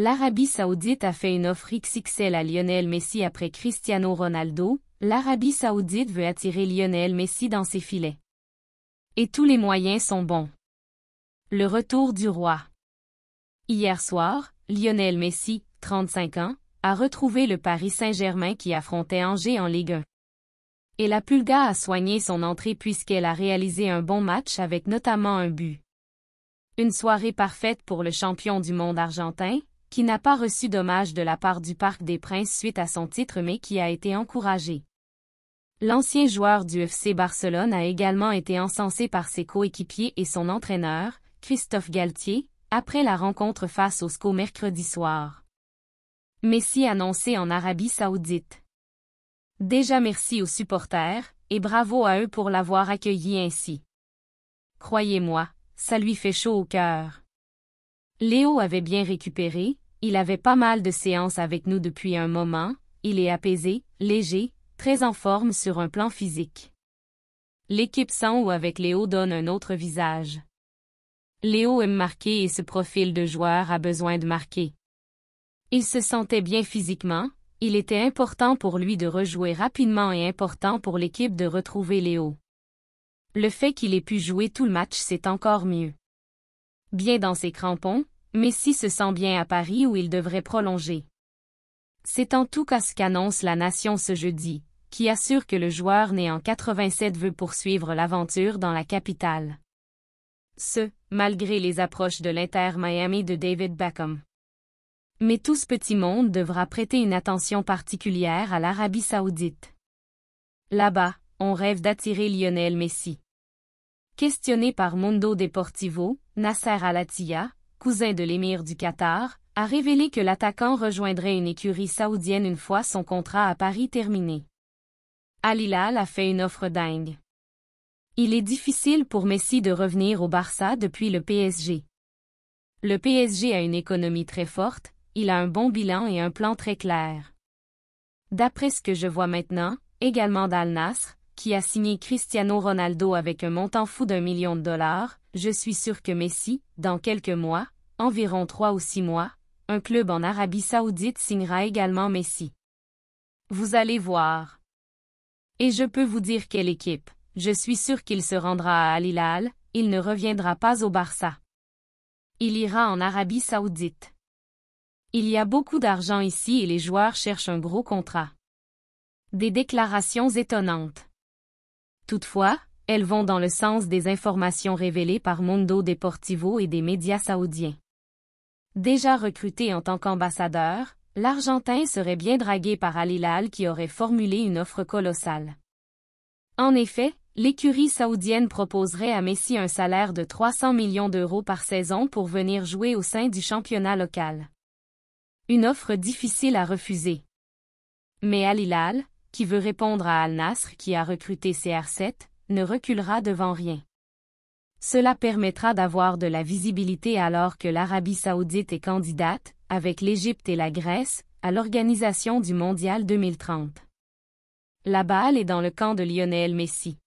L'Arabie saoudite a fait une offre XXL à Lionel Messi après Cristiano Ronaldo. L'Arabie saoudite veut attirer Lionel Messi dans ses filets. Et tous les moyens sont bons. Le retour du roi. Hier soir, Lionel Messi, 35 ans, a retrouvé le Paris Saint-Germain qui affrontait Angers en Ligue 1. Et la Pulga a soigné son entrée puisqu'elle a réalisé un bon match avec notamment un but. Une soirée parfaite pour le champion du monde argentin, qui n'a pas reçu d'hommage de la part du Parc des Princes suite à son titre mais qui a été encouragé. L'ancien joueur du FC Barcelone a également été encensé par ses coéquipiers et son entraîneur, Christophe Galtier, après la rencontre face au SCO mercredi soir. Messi annoncé en Arabie saoudite. Déjà merci aux supporters, et bravo à eux pour l'avoir accueilli ainsi. Croyez-moi, ça lui fait chaud au cœur. Léo avait bien récupéré, il avait pas mal de séances avec nous depuis un moment, il est apaisé, léger, très en forme sur un plan physique. L'équipe sans ou avec Léo donne un autre visage. Léo aime marquer et ce profil de joueur a besoin de marquer. Il se sentait bien physiquement, il était important pour lui de rejouer rapidement et important pour l'équipe de retrouver Léo. Le fait qu'il ait pu jouer tout le match, c'est encore mieux. Bien dans ses crampons, Messi se sent bien à Paris où il devrait prolonger. C'est en tout cas ce qu'annonce la Nation ce jeudi, qui assure que le joueur né en 87 veut poursuivre l'aventure dans la capitale. Ce, malgré les approches de l'Inter Miami de David Beckham. Mais tout ce petit monde devra prêter une attention particulière à l'Arabie saoudite. Là-bas, on rêve d'attirer Lionel Messi. Questionné par Mundo Deportivo, Nasser al cousin de l'émir du Qatar, a révélé que l'attaquant rejoindrait une écurie saoudienne une fois son contrat à Paris terminé. Al a fait une offre dingue. Il est difficile pour Messi de revenir au Barça depuis le PSG. Le PSG a une économie très forte, il a un bon bilan et un plan très clair. D'après ce que je vois maintenant, également d'Al Nasr, qui a signé Cristiano Ronaldo avec un montant fou d'un million de dollars, je suis sûr que Messi, dans quelques mois, environ trois ou six mois, un club en Arabie saoudite signera également Messi. Vous allez voir. Et je peux vous dire quelle équipe. Je suis sûr qu'il se rendra à Al Hilal, il ne reviendra pas au Barça. Il ira en Arabie saoudite. Il y a beaucoup d'argent ici et les joueurs cherchent un gros contrat. Des déclarations étonnantes. Toutefois, elles vont dans le sens des informations révélées par Mundo Deportivo et des médias saoudiens. Déjà recruté en tant qu'ambassadeur, l'Argentin serait bien dragué par Al Hilal qui aurait formulé une offre colossale. En effet, l'écurie saoudienne proposerait à Messi un salaire de 300 millions d'euros par saison pour venir jouer au sein du championnat local. Une offre difficile à refuser. Mais Al Hilal, qui veut répondre à Al-Nasr qui a recruté CR7, ne reculera devant rien. Cela permettra d'avoir de la visibilité alors que l'Arabie saoudite est candidate, avec l'Égypte et la Grèce, à l'organisation du Mondial 2030. La balle est dans le camp de Lionel Messi.